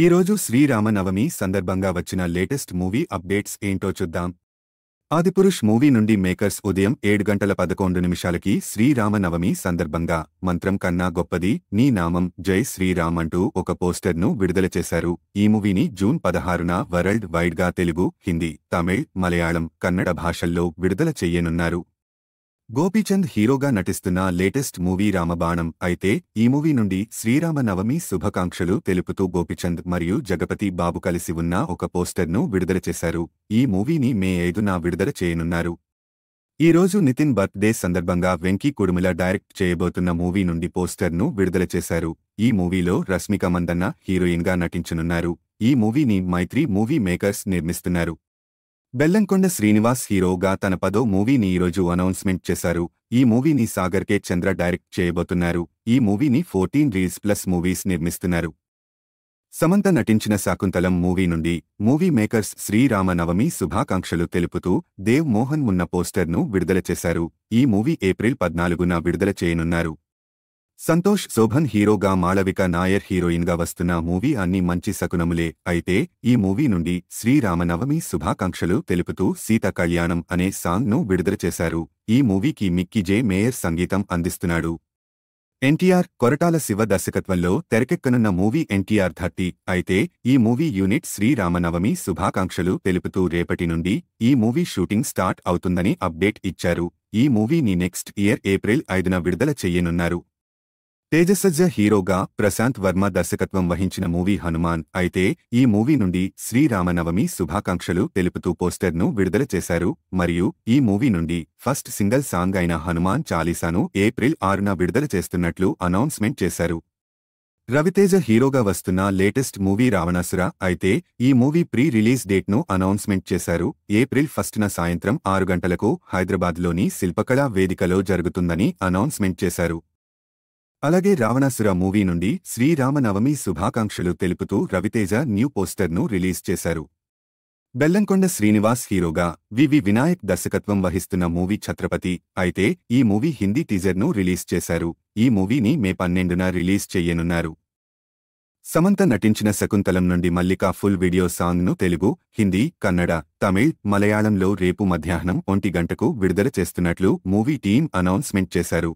ఈరోజు శ్రీరామనవమి సందర్భంగా వచ్చిన లేటెస్ట్ మూవీ అప్డేట్స్ ఏంటో చూద్దాం ఆదిపురుష్ మూవీ నుండి మేకర్స్ ఉదయం ఏడు గంటల పదకొండు నిమిషాలకి శ్రీరామనవమి సందర్భంగా మంత్రం కన్నా గొప్పది నీ నామం జై శ్రీరామ్ అంటూ ఒక పోస్టర్ను విడుదల చేశారు ఈ మూవీని జూన్ పదహారున వరల్డ్ వైడ్గా తెలుగు హిందీ తమిళ్ మలయాళం కన్నడ భాషల్లో విడుదల చెయ్యనున్నారు గోపీచంద్ హీరోగా నటిస్తున్న లేటెస్ట్ మూవీ రామబాణం అయితే ఈ మూవీ నుండి శ్రీరామ నవమి శుభాకాంక్షలు తెలుపుతూ గోపీచంద్ మరియు జగపతి బాబు కలిసి ఉన్న ఒక పోస్టర్ను విడుదల చేశారు ఈ మూవీని మే ఐదున విడుదల చేయనున్నారు ఈరోజు నితిన్ బర్త్డే సందర్భంగా వెంకీ కుడుముల డైరెక్ట్ చేయబోతున్న మూవీ నుండి పోస్టర్ను విడుదల చేశారు ఈ మూవీలో రష్మిక మందన్న హీరోయిన్గా నటించనున్నారు ఈ మూవీని మైత్రి మూవీ మేకర్స్ నిర్మిస్తున్నారు బెల్లంకొండ శ్రీనివాస్ హీరోగా తన పదో మూవీని ఈరోజు అనౌన్స్మెంట్ చేశారు ఈ మూవీని సాగర్ కే చంద్ర డైరెక్ట్ చేయబోతున్నారు ఈ మూవీని ఫోర్టీన్ రీల్స్ ప్లస్ మూవీస్ నిర్మిస్తున్నారు సమంత నటించిన శాకుంతలం మూవీ నుండి మూవీ మేకర్స్ శ్రీరామనవమి శుభాకాంక్షలు తెలుపుతూ దేవ్ మోహన్ ఉన్న పోస్టర్ను విడుదల చేశారు ఈ మూవీ ఏప్రిల్ పద్నాలుగున విడుదల చేయనున్నారు సంతోష్ శోభన్ హీరోగా మాళవిక నాయర్ హీరోయిన్గా వస్తున్న మూవీ అన్ని మంచి శకునములే అయితే ఈ మూవీ నుండి శ్రీరామనవమి శుభాకాంక్షలు తెలుపుతూ సీత కళ్యాణం అనే సాంగ్ను విడుదల చేశారు ఈ మూవీకి మిక్కీ జే మేయర్ సంగీతం అందిస్తున్నాడు ఎన్టీఆర్ కొరటాల శివ దర్శకత్వంలో తెరకెక్కనున్న మూవీ ఎన్టీఆర్ థర్టీ అయితే ఈ మూవీ యూనిట్ శ్రీరామనవమి శుభాకాంక్షలు తెలుపుతూ రేపటి నుండి ఈ మూవీ షూటింగ్ స్టార్ట్ అవుతుందని అప్డేట్ ఇచ్చారు ఈ మూవీని నెక్స్ట్ ఇయర్ ఏప్రిల్ ఐదున విడుదల చెయ్యనున్నారు తేజసజ్జ హీరోగా ప్రశాంత్ వర్మ దర్శకత్వం వహించిన మూవీ హనుమాన్ అయితే ఈ మూవీ నుండి శ్రీరామనవమి శుభాకాంక్షలు తెలుపుతూ పోస్టర్ను విడుదల చేశారు మరియు ఈ మూవీ నుండి ఫస్ట్ సింగిల్ సాంగ్ అయిన హనుమాన్ చాలీసాను ఏప్రిల్ ఆరున విడుదల చేస్తున్నట్లు అనౌన్స్మెంట్ చేశారు రవితేజ హీరోగా వస్తున్న లేటెస్ట్ మూవీ రావణాసుర అయితే ఈ మూవీ ప్రీ రిలీజ్ డేట్ను అనౌన్స్మెంట్ చేశారు ఏప్రిల్ ఫస్ట్న సాయంత్రం ఆరు గంటలకు హైదరాబాద్లోని శిల్పకళా వేదికలో జరుగుతుందని అనౌన్స్మెంట్ చేశారు అలాగే రావణాసుర మూవీ నుండి శ్రీరామనవమి శుభాకాంక్షలు తెలుపుతూ రవితేజ న్యూ పోస్టర్ను రిలీజ్ చేశారు బెల్లంకొండ శ్రీనివాస్ హీరోగా వివి వినాయక్ దర్శకత్వం వహిస్తున్న మూవీ ఛత్రపతి అయితే ఈ మూవీ హిందీ టీజర్ను రిలీజ్ చేశారు ఈ మూవీని మే పన్నెండున రిలీజ్ చేయనున్నారు సమంత నటించిన శకుంతలం నుండి మల్లిక ఫుల్ వీడియో సాంగ్ను తెలుగు హిందీ కన్నడ తమిళ్ మలయాళంలో రేపు మధ్యాహ్నం ఒంటి గంటకు విడుదల చేస్తున్నట్లు మూవీ టీం అనౌన్స్మెంట్ చేశారు